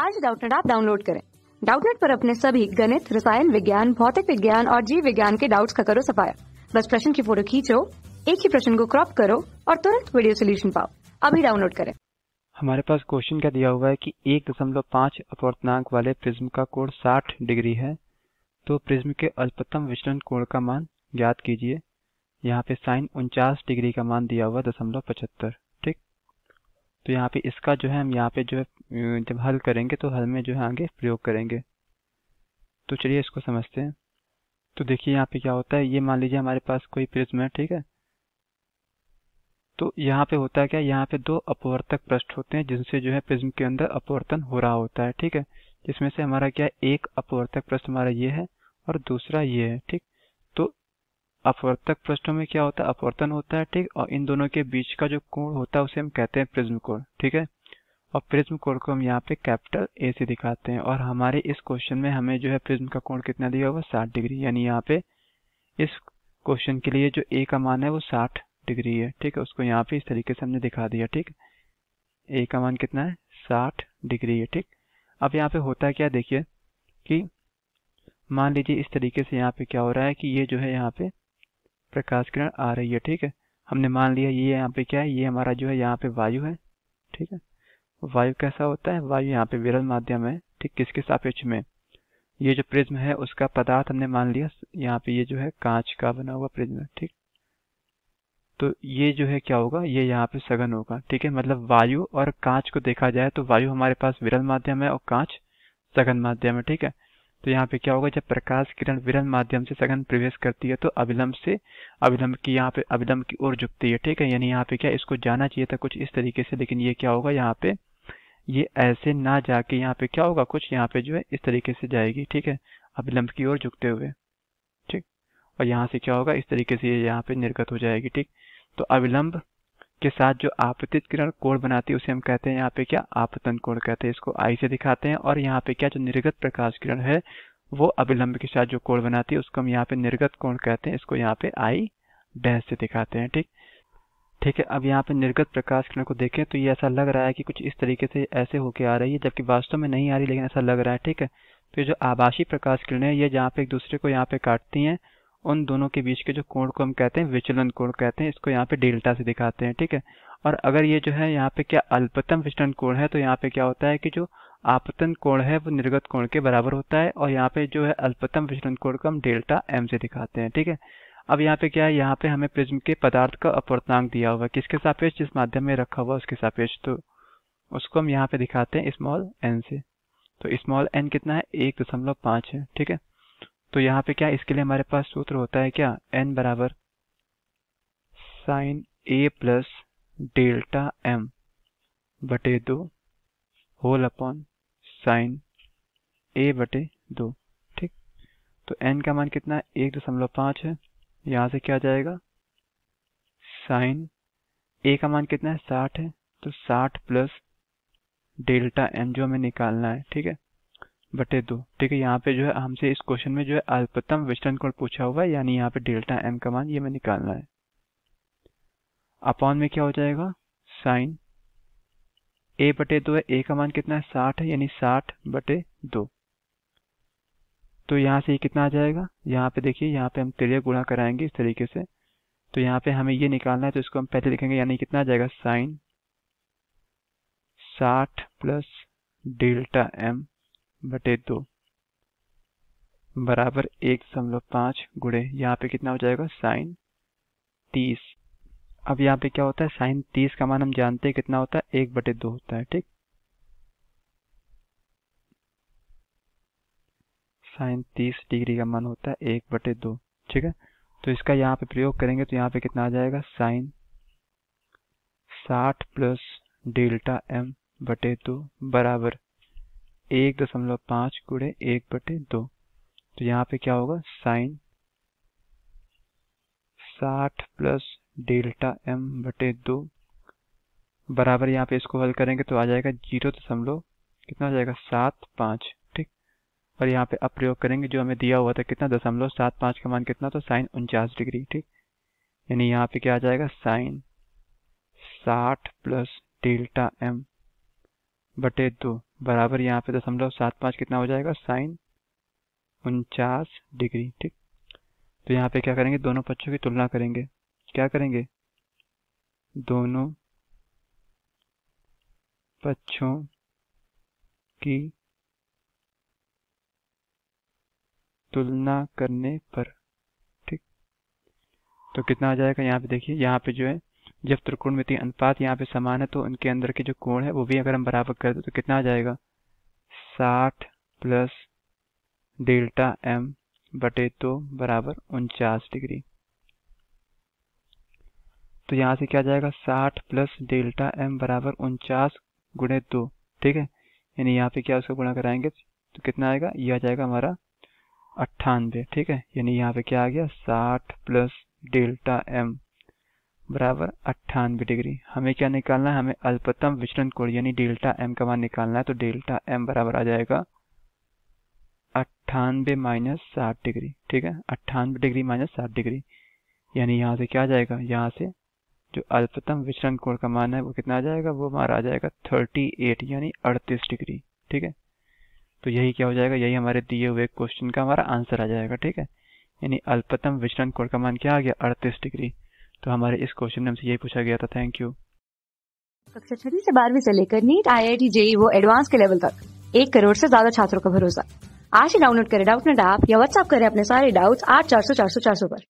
आज डाउटनेट आप डाउनलोड करें डाउटनेट पर अपने सभी गणित रसायन विज्ञान भौतिक विज्ञान और जीव विज्ञान के डाउट्स का करो सफाया बस प्रश्न की फोटो खींचो एक ही प्रश्न को क्रॉप करो और तुरंत वीडियो सोल्यूशन पाओ अभी डाउनलोड करें हमारे पास क्वेश्चन क्या दिया हुआ है कि एक दशमलव पाँच अपवर्तनांक वाले प्रिज्म का कोण साठ डिग्री है तो प्रिज्म के अल्पतम विचलन कोण का मान ज्ञात कीजिए यहाँ पे साइन उनचास डिग्री का मान दिया हुआ दशमलव पचहत्तर तो यहाँ पे इसका जो है हम यहाँ पे जो है जब हल करेंगे तो हल में जो है आगे प्रयोग करेंगे तो चलिए इसको समझते हैं तो देखिए यहाँ पे क्या होता है ये मान लीजिए हमारे पास कोई प्रिज्म है ठीक है तो यहाँ पे होता है क्या यहाँ पे दो अपवर्तक पृष्ठ होते हैं जिनसे जो है प्रिज्म के अंदर अपवर्तन हो रहा होता है ठीक है इसमें से हमारा क्या एक अपवर्तक पृष्ठ हमारा ये है और दूसरा ये है ठीक अपवर्तक पृष्ठों में क्या होता है अपवर्तन होता है ठीक और इन दोनों के बीच का जो कोण होता है उसे हम कहते हैं प्रिज्म कोण ठीक है और प्रिज्म कोण को हम यहाँ पे कैपिटल ए से दिखाते हैं और हमारे इस क्वेश्चन में हमें जो है प्रिज्म का कोण कितना दिया हुआ साठ डिग्री यानी यहाँ पे इस क्वेश्चन के लिए जो ए का मान है वो साठ डिग्री है ठीक है उसको यहाँ पे इस तरीके से हमने दिखा दिया ठीक ए का मान कितना है साठ डिग्री है ठीक अब यहाँ पे होता है क्या देखिए कि मान लीजिए इस तरीके से यहाँ पे क्या हो रहा है कि ये जो है यहाँ पे प्रकाश किरण आ रही है ठीक है हमने मान लिया ये यहाँ पे क्या है ये हमारा जो है यहाँ पे वायु है ठीक है वायु कैसा होता है वायु यहाँ पे विरल माध्यम है ठीक किसके सापेक्ष में ये जो प्रिज्म है उसका पदार्थ हमने मान लिया यहाँ पे ये जो है कांच का बना हुआ प्रिज्म है ठीक तो ये जो है क्या होगा ये यहाँ पे सघन होगा ठीक है मतलब वायु और कांच को देखा जाए तो वायु हमारे पास विरल माध्यम है और कांच सघन माध्यम है ठीक है तो यहाँ पे क्या होगा जब प्रकाश किरण विरल माध्यम से सघन प्रवेश करती है तो अविलंब से अविलंब की यहाँ पे अविलंब की ओर झुकती है ठीक है यानी यहाँ पे क्या इसको जाना चाहिए था कुछ इस तरीके से लेकिन ये क्या होगा यहाँ पे ये ऐसे ना जाके यहाँ पे क्या होगा कुछ यहाँ पे जो है इस तरीके से जाएगी ठीक है अविलंब की ओर झुकते हुए ठीक और यहाँ से क्या होगा इस तरीके से ये यहाँ पे निर्गत हो जाएगी ठीक तो अविलंब के साथ जो आपतित किरण कोण बनाती है उसे हम कहते हैं यहाँ पे क्या आपतन कोण कहते हैं इसको आई से दिखाते हैं और यहाँ पे क्या जो निर्गत प्रकाश किरण है वो अभिलंब के साथ जो कोण बनाती है उसको हम यहाँ पे निर्गत कोण कहते हैं इसको यहाँ पे आई डैश से दिखाते हैं ठीक ठीक है अब यहाँ पे निर्गत प्रकाश किरण को देखें तो ये ऐसा लग रहा है कि कुछ इस तरीके से ऐसे होके आ रही है जबकि वास्तव में नहीं आ रही लेकिन ऐसा लग रहा है ठीक है तो जो आभासी प्रकाश किरण है ये जहाँ पे एक दूसरे को यहाँ पे काटती हैं उन दोनों के बीच के जो कोण को हम कहते हैं विचलन कोण कहते हैं इसको यहाँ पे डेल्टा से दिखाते हैं ठीक है और अगर ये जो है यहाँ पे क्या अल्पतम विचलन कोण है तो यहाँ पे क्या होता है कि जो आपतन कोण है वो निर्गत कोण के बराबर होता है और यहाँ पे जो है अल्पतम विचलन कोण को हम डेल्टा एम से दिखाते हैं ठीक है अब यहाँ पे क्या है यहाँ पे हमें प्रिज्म के पदार्थ का अपवर्तनांक दिया हुआ है किसके सापेक्ष जिस माध्यम में रखा हुआ उसके सापेक्ष तो उसको हम यहाँ पे दिखाते हैं स्मॉल एन से तो स्मॉल एन कितना है एक दशमलव पांच है ठीक है तो यहाँ पे क्या इसके लिए हमारे पास सूत्र होता है क्या एन बराबर sine A plus delta M बटे दो होल अपॉन साइन ए बटे दो ठीक तो एन का मान कितना एक दशमलव पाँच है यहाँ से क्या जाएगा साइन ए का मान कितना है साठ है तो साठ प्लस डेल्टा एम जो हमें निकालना है ठीक है बटे दो ठीक है यहाँ पे जो है हमसे इस क्वेश्चन में जो है अल्पतम वेस्टर्न कोण पूछा हुआ है यानी यहाँ पे डेल्टा एम का मान ये हमें निकालना है अपॉन में क्या हो जाएगा साइन ए बटे दो है ए का मान कितना है साठ है यानी साठ बटे दो तो यहाँ से ये कितना आ जाएगा यहाँ पे देखिए यहाँ पे हम तिरक गुणा कराएंगे इस तरीके से तो यहाँ पे हमें ये निकालना है तो इसको हम पहले लिखेंगे यानी कितना आ जाएगा साइन साठ प्लस डेल्टा एम बटे दो बराबर एक दशमलव पाँच गुड़े यहाँ पे कितना हो जाएगा साइन तीस अब यहाँ पे क्या होता है साइन तीस का मान हम जानते हैं कितना होता है एक बटे दो होता है ठीक साइन तीस डिग्री का मान होता है एक बटे दो ठीक है तो इसका यहाँ पे प्रयोग करेंगे तो यहाँ पे कितना आ जाएगा साइन साठ प्लस डेल्टा एम बटे दो बराबर एक दशमलव पांच गुड़े एक बटे दो तो यहाँ पे क्या होगा साइन साठ प्लस डेल्टा एम बटे दो बराबर यहाँ पे इसको हल करेंगे तो आ जाएगा जीरो दशमलव कितना हो जाएगा सात पाँच ठीक और यहाँ पे अब प्रयोग करेंगे जो हमें दिया हुआ था कितना दशमलव सात पाँच का मान कितना तो साइन उनचास डिग्री ठीक यानी यहाँ पे क्या आ जाएगा साइन साठ प्लस डेल्टा एम बटे दो बराबर यहाँ पे दशमलव सात पाँच कितना हो जाएगा साइन उनचास डिग्री ठीक तो यहाँ पे क्या करेंगे दोनों पक्षों की तुलना करेंगे क्या करेंगे दोनों पक्षों की तुलना करने पर ठीक तो कितना आ जाएगा यहाँ पे देखिए यहाँ पे जो है जब त्रिकोणमिति अनुपात यहाँ पे समान है तो उनके अंदर के जो कोण है वो भी अगर हम बराबर कर दें तो कितना आ जाएगा साठ प्लस डेल्टा एम बटे तो बराबर उनचास डिग्री तो यहाँ से क्या जाएगा साठ प्लस डेल्टा एम बराबर उनचास गुणे दो ठीक है यानी यहाँ पे क्या उसका गुणा कराएंगे तो कितना आएगा ये आ जाएगा हमारा अट्ठानबे ठीक है यानी यहाँ पे क्या आ गया साठ प्लस डेल्टा एम बराबर अट्ठानबे डिग्री हमें क्या निकालना है हमें अल्पतम विचलन कोण यानी डेल्टा एम का मान निकालना है तो डेल्टा एम बराबर आ जाएगा अट्ठानबे माइनस साठ डिग्री ठीक है अट्ठानबे डिग्री माइनस साठ डिग्री यानी यहाँ से क्या आ जाएगा यहाँ से जो अल्पतम विचरण कोण का मान है वो कितना आ जाएगा वो हमारा आ जाएगा थर्टी एट यानी अड़तीस डिग्री ठीक है तो यही क्या हो जाएगा यही हमारे दिए हुए क्वेश्चन का हमारा आंसर आ जाएगा ठीक है यानी अल्पतम विचरण कोण का मान क्या आ गया अड़तीस डिग्री तो हमारे इस क्वेश्चन में हमसे यही पूछा गया था थैंक यू कक्षा छठी से बारहवीं से लेकर NEET I I T JEE वो एडवांस के लेवल तक एक करोड़ से ज्यादा छात्रों का भरोसा आज ही डाउनलोड करें डाउट नेट ऐप या व्हाट्सअप करें अपने सारे डाउट्स आठ चार सौ चार सौ चार सौ पर